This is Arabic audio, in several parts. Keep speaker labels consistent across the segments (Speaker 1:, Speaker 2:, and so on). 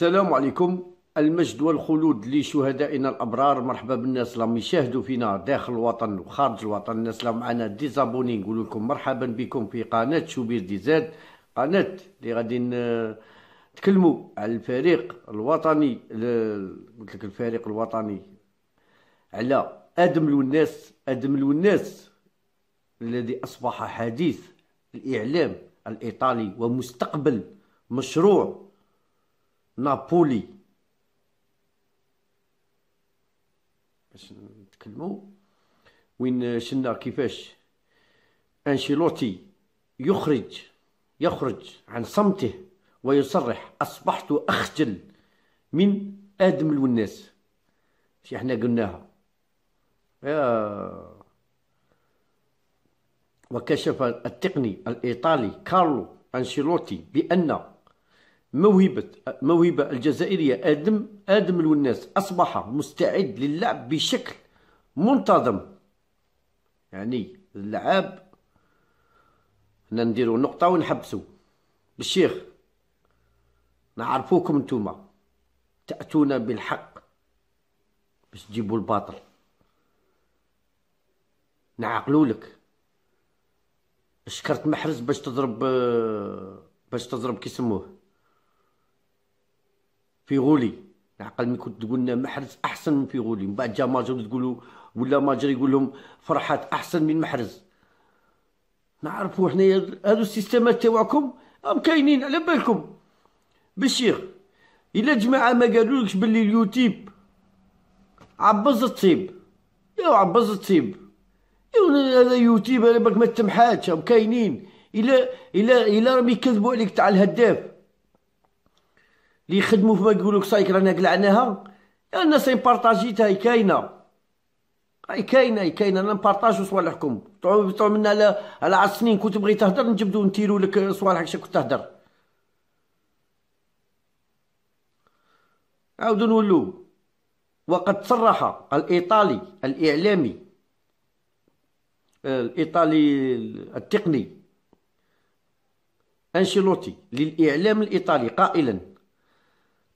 Speaker 1: السلام عليكم المجد والخلود لشهدائنا الابرار مرحبا بالناس اللي يشاهدوا فينا داخل الوطن وخارج الوطن الناس اللي معنا ديزابوني نقول لكم مرحبا بكم في قناه شوبير دي زاد قناه اللي غادي نتكلموا على الفريق الوطني قلت لك الفريق الوطني على ادم الناس ادم الناس الذي اصبح حديث الاعلام الايطالي ومستقبل مشروع نابولي باش نتكلمو وين شلنا كيفاش انشيلوتي يخرج يخرج عن صمته ويصرح اصبحت اخجل من ادم والناس شي حنا قلناها يا وكشف التقني الايطالي كارلو انشيلوتي بان موهبة موهبة الجزائرية آدم آدم الوناس أصبح مستعد للعب بشكل منتظم يعني اللعاب هنا نديرو نقطة ونحبسو بالشيخ نعرفوكم نتوما تأتون بالحق باش تجيبوا الباطل نعقلولك شكرت محرز باش تضرب باش تضرب كيسموه في غولي العقل ملي كنت تقول محرز احسن من في غولي من بعد جا ماجر تقولوا ولا ماجر يقول لهم فرحات احسن من محرز نعرفوا حنايا هادو السيستمات تاعكم راهم كاينين على بالكم بالشيخ الا جماعه ما قالولكش باللي اليوتيوب عبز الطيب يا عبز الطيب يا هذا يوتيوب على بالك ما تمحاتش راهم كاينين الا الا الا راهم يكذبوا عليك تاع الهداف اللي يخدموا فما لك سايك رانا قلعناها يا الناس بارطاجيتها هي كاينه هاي كاينه هاي كاينه انا نبارطاجو صوالحكم طلعوا منا على على عشر سنين كنت بغيت تهدر نجبدو نتيرو لك صوالحك شكون كنت تهدر عاودو نولو وقد صرح الايطالي الاعلامي آه، الايطالي التقني انشيلوتي للاعلام الايطالي قائلا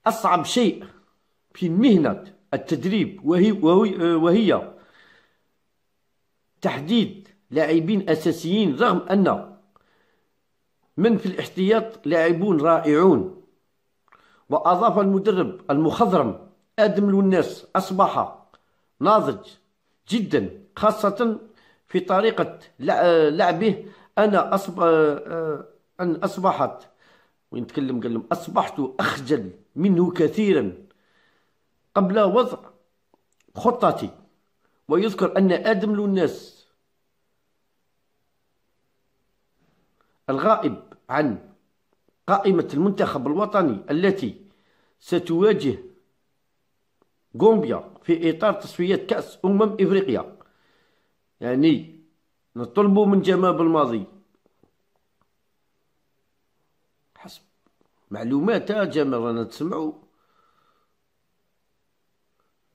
Speaker 1: أصعب شيء في مهنة التدريب وهي, وهي, وهي تحديد لاعبين أساسيين رغم أن من في الاحتياط لاعبون رائعون وأضاف المدرب المخضرم آدم لوناس أصبح ناضج جدا خاصة في طريقة لعبه أنا أصب... أن أصبحت ويتكلم قال لهم أصبحت أخجل منه كثيرا قبل وضع خطتي ويذكر أن آدم للناس الغائب عن قائمة المنتخب الوطني التي ستواجه غومبيا في إطار تصفيات كأس أمم إفريقيا يعني نطلب من جمال الماضي معلومات جمال رانا تسمعوا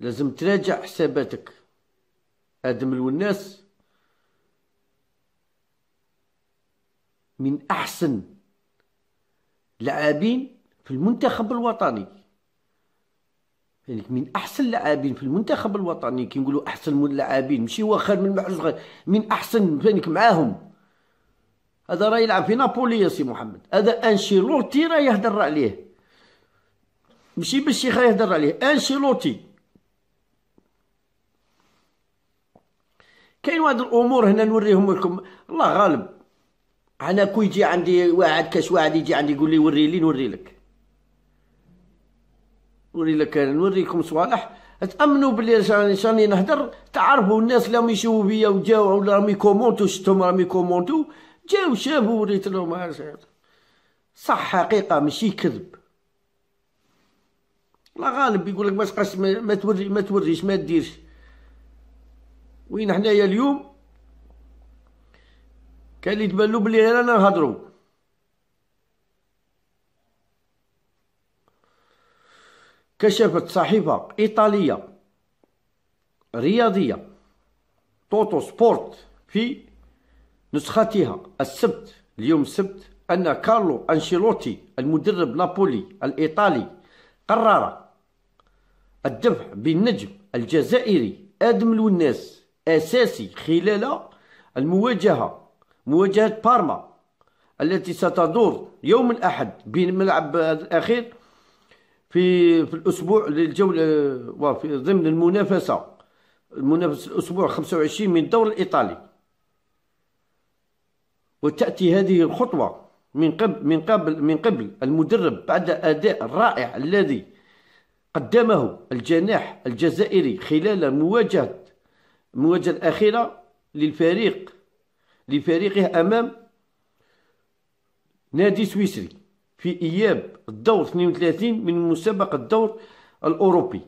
Speaker 1: لازم تراجع حساباتك ادم الوناس من احسن لاعبين في المنتخب الوطني يعني من احسن لاعبين في المنتخب الوطني كي نقولوا احسن لاعبين ماشي هو خير من معزوز من احسن فانك يعني معاهم هذا راه يلعب في نابولي يا سي محمد هذا انشيلوتي راه يهدر عليه ماشي بالشيخ يخا يهدر عليه انشيلوتي كاين واحد الامور هنا نوريهم لكم الله غالب انا كي يجي عندي واحد كاش واحد يجي عندي يقول لي وري لي نوري لك نوري لك نوريكم صوالح تامنوا بلي راني نهدر تعرفوا الناس اللي راهم يشوفوا بيا وجاو ولا راهم يكومونتو شتهم راهم يكومونتو جاو شافو وريت لهم هذا صح حقيقه ماشي كذب لا غالب يقول لك ما تبقاش ما توري ما توريش ما ديرش وين حنايا اليوم كان لي تبان له بلي رانا نهضروا كشفت صحيفة إيطالية رياضية توتو سبورت في نسختها السبت اليوم السبت أن كارلو أنشيلوتي المدرب نابولي الإيطالي قرر الدفع بالنجم الجزائري آدم الوناس أساسي خلال المواجهة مواجهة بارما التي ستدور يوم الأحد بملعب الأخير في في الأسبوع للجولة وفي ضمن المنافسة المنافس الأسبوع 25 من الدوري الإيطالي وتأتي هذه الخطوة من قبل من قبل من قبل المدرب بعد أداء رائع الذي قدمه الجناح الجزائري خلال مواجهة المواجهة الأخيرة للفريق لفريقه أمام نادي سويسري في إياب الدور 32 من مسابقة الدور الأوروبي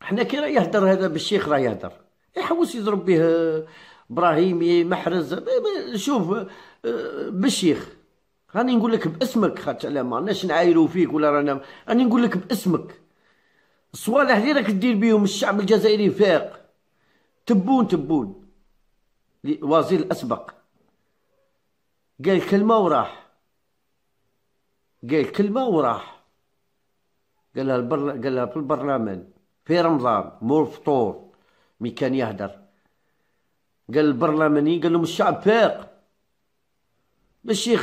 Speaker 1: حنا كي راه يهدر هذا بالشيخ راه يهدر يحوس إيه يضرب به ابراهيمي محرز شوف بالشيخ راني نقول لك باسمك خاطر على ما راناش نعايرو فيك ولا رانا راني نقول لك باسمك الصوالح اللي راك دير بيهم الشعب الجزائري فاق تبون تبون وزير الاسبق قال كلمه وراح قال كلمه وراح قالها البر... قالها في البرلمان في رمضان مور فطور مي كان يهدر قال البرلماني قال لهم الشعب فايق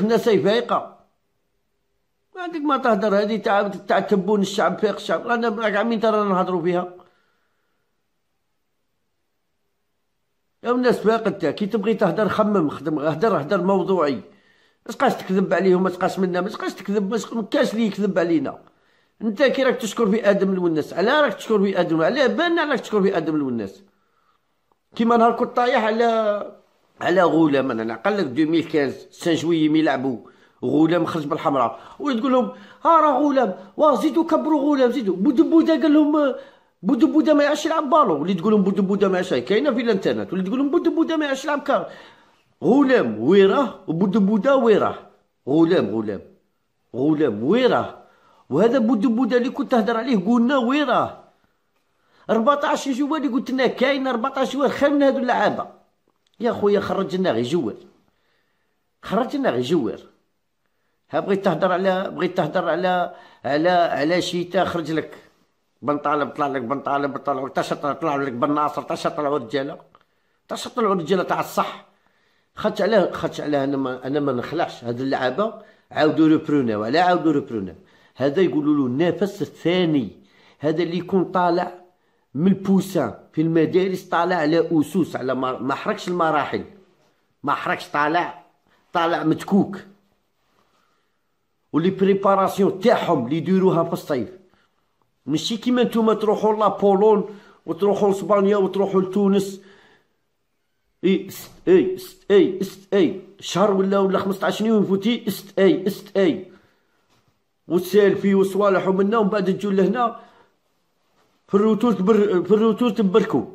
Speaker 1: الناس فايقة ما عندك ما تهدر هذه تاع تاع تبون الشعب فايق الشعب انا راك عمين ترى نهضروا فيها يا الناس فايق انت كي تبغي تهدر خمم خدم هدر هدر موضوعي ما تبقاش تكذب عليهم ما تبقاش منا ما تبقاش تكذب ما كاش اللي يكذب علينا انت كي راك تشكر في ادم والناس علاه راك تشكر في ادم علاه بالنا راك تشكر في ادم والناس كيما نهار كنت طايح على على غلام انا نعقل لك 2015 سان جويي ميلعبو غلام خرج بالحمراء وتقول لهم ها راه غلام واه زيدوا كبروا غلام زيدوا بودبوده قال لهم بودبوده ما يعرفش يلعب بالو ولي تقول لهم بودبوده ما يعرفش كاينه في الانترنت ولي تقول لهم بودبوده ما يعرفش يلعب كار غلام ويراه وبودبوده ويراه غلام غلام غلام ويراه وهذا بودبوده اللي كنت تهدر عليه قلنا ويراه 14 جوال قلت لنا كاين 14 جوال خير من هادو اللعابه يا خويا خرج لنا غير جوال خرج لنا غير جوال ها بغيت تهضر على بغيت تهضر على على على تا خرج لك بن طالب طلع لك بن طالب طلع لك طلع طلعوا لك بن ناصر تاش طلعوا الرجاله تاش طلعوا رجاله تاع الصح خاطش علاه خاطش علاه انا ما انا ما نخلعش هاد اللعابه عاودوا ريبروناو علاه عاودوا ريبروناو هذا يقولوا له النفس الثاني هذا اللي يكون طالع من البوسان في المدارس طالع على اسوس على ما حركش المراحل ما حركش طالع طالع متكوك ولي بريباراسيون تاعهم اللي يديروها في الصيف ماشي كيما نتوما تروحوا لابولون وتروحوا لاسبانيا وتروحوا لتونس اي است اي است اي است اي شهر ولا ولا 15 يوم فوتي است اي است اي وتسالفي وصوالح ومنا ومن بعد تجوا لهنا في الروتوش بر في الروتوش تبركو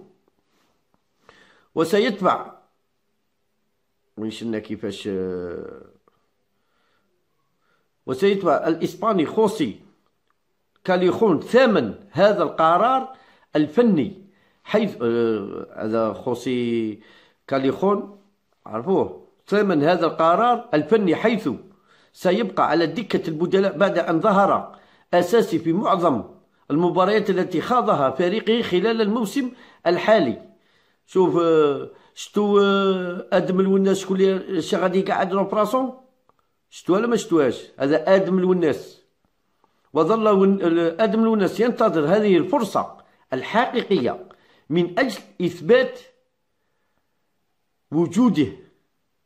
Speaker 1: وسيتبع ونشنا كيفاش آه، وسيتبع الإسباني خوسي كاليخون ثامن هذا القرار الفني حيث آه، هذا خوسي كاليخون عرفوه ثامن هذا القرار الفني حيث سيبقى على دكة البدلاء بعد أن ظهر أساسي في معظم المباريات التي خاضها فريقه خلال الموسم الحالي شوف آه، شتو آه، ادم الوناس شكون شي غادي يقعد روبراسون شتو ولا ما شتوهاش هذا ادم الوناس وظل ادم الوناس ينتظر هذه الفرصه الحقيقيه من اجل اثبات وجوده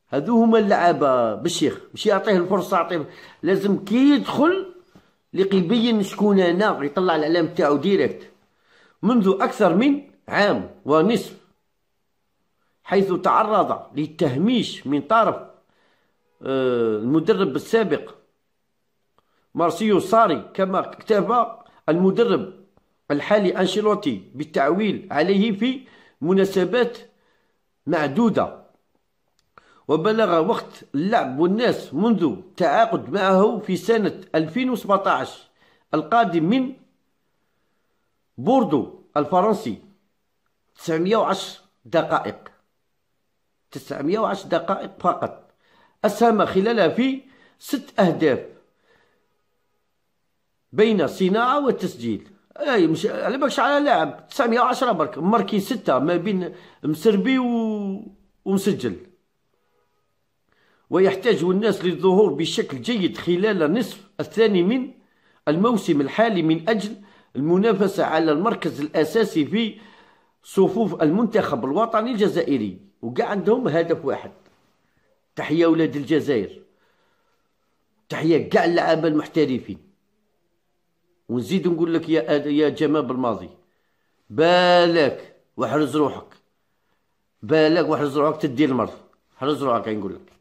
Speaker 1: هذو هما اللعابه بالشيخ مش يعطيه الفرصه يعطيه لازم كي يدخل اللي قبيا شكون انا يطلع الاعلام تاعو ديريكت منذ اكثر من عام ونصف حيث تعرض للتهميش من طرف آه، المدرب السابق مارسيو ساري كما كتب المدرب الحالي انشيلوتي بالتعويل عليه في مناسبات معدوده وبلغ وقت اللعب والناس منذ تعاقد معه في سنة 2017 القادم من بوردو الفرنسي 910 دقائق 910 دقائق فقط أسهم خلالها في ست أهداف بين صناعة وتسجيل اي مش على بالكش على لاعب 910 برك ماركي 6 ما بين مسربي و... ومسجل ويحتاج الناس للظهور بشكل جيد خلال النصف الثاني من الموسم الحالي من أجل المنافسة على المركز الأساسي في صفوف المنتخب الوطني الجزائري وكاع عندهم هدف واحد تحية أولاد الجزائر تحية كاع اللعابة المحترفين ونزيد نقول لك يا يا جماب بالماضي بالك واحرز روحك بالك واحرز روحك تدي المرض حرز روحك نقول لك